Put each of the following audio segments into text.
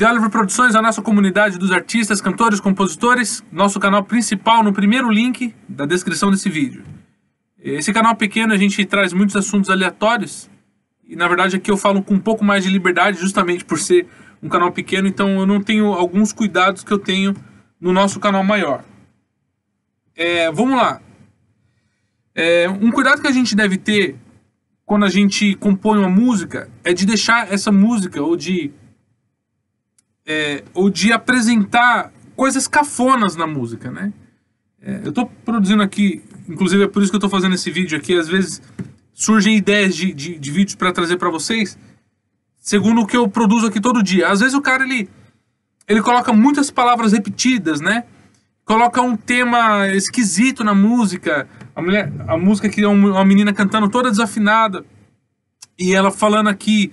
The Oliver Produções é a nossa comunidade dos artistas, cantores, compositores, nosso canal principal no primeiro link da descrição desse vídeo. Esse canal pequeno a gente traz muitos assuntos aleatórios e na verdade aqui eu falo com um pouco mais de liberdade, justamente por ser um canal pequeno, então eu não tenho alguns cuidados que eu tenho no nosso canal maior. É, vamos lá. É, um cuidado que a gente deve ter quando a gente compõe uma música é de deixar essa música ou de é, ou de apresentar coisas cafonas na música, né? É, eu tô produzindo aqui, inclusive é por isso que eu tô fazendo esse vídeo aqui, às vezes surgem ideias de, de, de vídeos para trazer para vocês, segundo o que eu produzo aqui todo dia. Às vezes o cara, ele, ele coloca muitas palavras repetidas, né? Coloca um tema esquisito na música, a, mulher, a música que é uma menina cantando toda desafinada, e ela falando aqui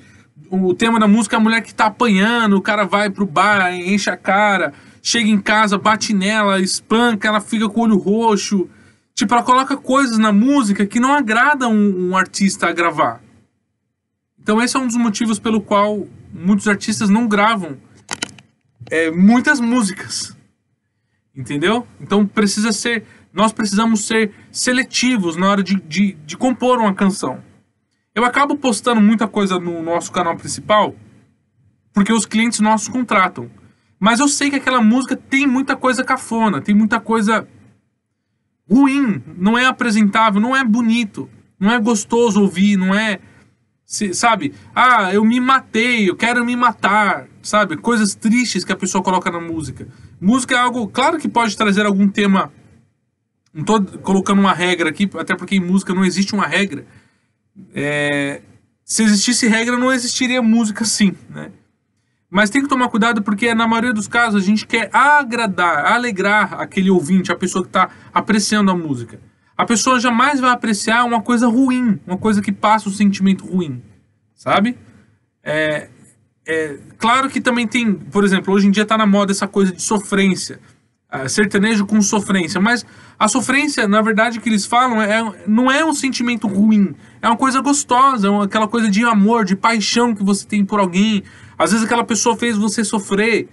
o tema da música é a mulher que tá apanhando, o cara vai pro bar, enche a cara, chega em casa, bate nela, espanca, ela fica com o olho roxo. Tipo, ela coloca coisas na música que não agrada um, um artista a gravar. Então esse é um dos motivos pelo qual muitos artistas não gravam é, muitas músicas. Entendeu? Então precisa ser. Nós precisamos ser seletivos na hora de, de, de compor uma canção. Eu acabo postando muita coisa no nosso canal principal porque os clientes nossos contratam. Mas eu sei que aquela música tem muita coisa cafona, tem muita coisa ruim, não é apresentável, não é bonito, não é gostoso ouvir, não é. Sabe? Ah, eu me matei, eu quero me matar, sabe? Coisas tristes que a pessoa coloca na música. Música é algo, claro que pode trazer algum tema. Não tô colocando uma regra aqui, até porque em música não existe uma regra é, se existisse regra, não existiria música assim, né? Mas tem que tomar cuidado porque, na maioria dos casos, a gente quer agradar, alegrar aquele ouvinte, a pessoa que está apreciando a música. A pessoa jamais vai apreciar uma coisa ruim, uma coisa que passa o um sentimento ruim, sabe? É, é, claro que também tem, por exemplo, hoje em dia está na moda essa coisa de sofrência. É, sertanejo com sofrência. Mas a sofrência, na verdade, que eles falam é, não é um sentimento ruim. É uma coisa gostosa, é aquela coisa de amor, de paixão que você tem por alguém. Às vezes aquela pessoa fez você sofrer,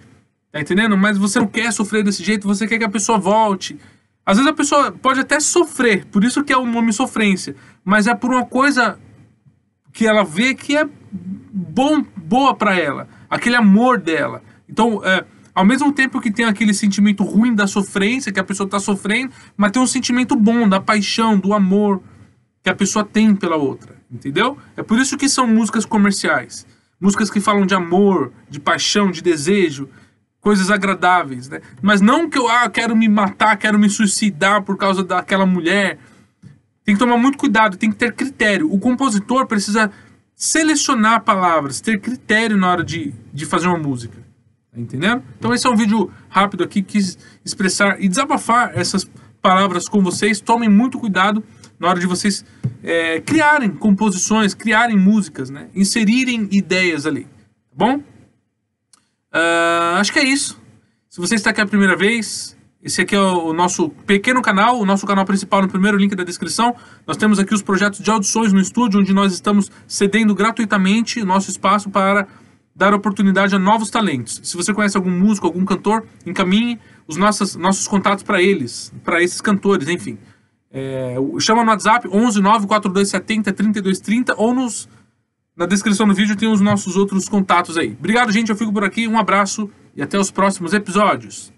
tá entendendo? Mas você não quer sofrer desse jeito, você quer que a pessoa volte. Às vezes a pessoa pode até sofrer, por isso que é o nome sofrência, mas é por uma coisa que ela vê que é bom, boa para ela, aquele amor dela. Então, é, ao mesmo tempo que tem aquele sentimento ruim da sofrência, que a pessoa está sofrendo, mas tem um sentimento bom, da paixão, do amor que a pessoa tem pela outra. Entendeu? É por isso que são músicas comerciais. Músicas que falam de amor, de paixão, de desejo, coisas agradáveis, né? Mas não que eu ah, quero me matar, quero me suicidar por causa daquela mulher. Tem que tomar muito cuidado, tem que ter critério. O compositor precisa selecionar palavras, ter critério na hora de, de fazer uma música. Entendendo? Então esse é um vídeo rápido aqui, quis expressar e desabafar essas palavras com vocês. Tomem muito cuidado na hora de vocês é, criarem composições, criarem músicas, né? Inserirem ideias ali, tá bom? Uh, acho que é isso. Se você está aqui a primeira vez, esse aqui é o nosso pequeno canal, o nosso canal principal no primeiro link da descrição. Nós temos aqui os projetos de audições no estúdio, onde nós estamos cedendo gratuitamente nosso espaço para dar oportunidade a novos talentos. Se você conhece algum músico, algum cantor, encaminhe os nossos, nossos contatos para eles, para esses cantores, enfim. É, chama no WhatsApp 11 94270 3230 ou nos, na descrição do vídeo tem os nossos outros contatos aí. Obrigado, gente. Eu fico por aqui. Um abraço e até os próximos episódios.